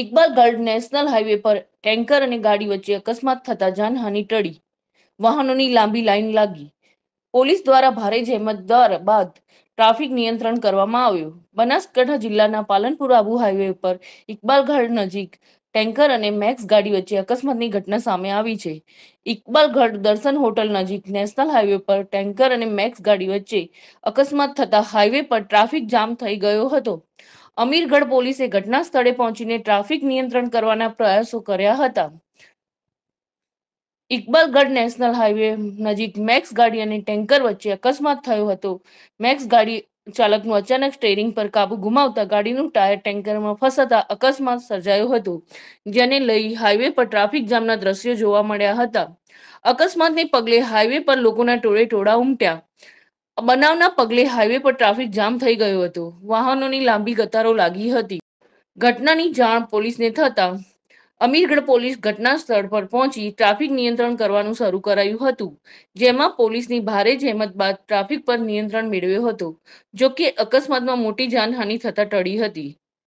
Iqbalgadh national highway પર tanker અને ગાડી વચ્ચે અકસ્માત થતા જાનહાનિ ટળી વાહનોની લાંબી લાઈન લાગી પોલીસ દ્વારા ભારે જહેમત બાદ ટ્રાફિક નિયંત્રણ કરવામાં આવ્યું બનાસકાંઠા જિલ્લાના પાલનપુર આબુ હાઈવે પર ઇકબાલગઢ નજીક ટેન્કર અને મેક્સ ગાડી વચ્ચે અકસ્માતની ઘટના સામે આવી છે ઇકબાલગઢ દર્શન હોટલ નજીક નેશનલ હાઈવે પર ટેન્કર અને મેક્સ ગાડી વચ્ચે અકસ્માત થતા હાઈવે પર ટ્રાફિક જામ થઈ ગયો હતો અમીરગઢ પોલીસે ઘટના સ્થળે પહોંચીને ટ્રાફિક નિયંત્રણ કરવાના પ્રયાસો કર્યા હતા ઇકબાલગઢ નેશનલ હાઈવે નજીક મેક્સ ગાડી અને ટેન્કર વચ્ચે અકસ્માત થયો હતો મેક્સ ગાડી ચાલકનું અચાનક સ્ટેરિંગ પર કાબુ ગુમાવતા ગાડીનું ટાયર ટેન્કરમાં ફસાતા અકસ્માત સર્જાયો હતો જેને લઈ હાઈવે પર ટ્રાફિક જામના દ્રશ્યો જોવા મળ્યા હતા અકસ્માતને પગલે હાઈવે પર લોકોના ટોળે ટોળા ઉમટ્યા બનાવના પગલે હાઈવે પર ટ્રાફિક જામ થઈ ગયો હતો વાહનોની લાંબી કતારો લાગી હતી ઘટનાની જાણ પોલીસને થતા અમીરગઢ પોલીસ ઘટના સ્થળ પર પહોંચી ટ્રાફિક નિયંત્રણ કરવાનું શરૂ કરાયું હતું જેમાં પોલીસની ભારે જહેમત બાદ ટ્રાફિક પર નિયંત્રણ મેળવ્યો હતો જો કે અકસ્માતમાં મોટી જાનહાનિ થતા ટળી હતી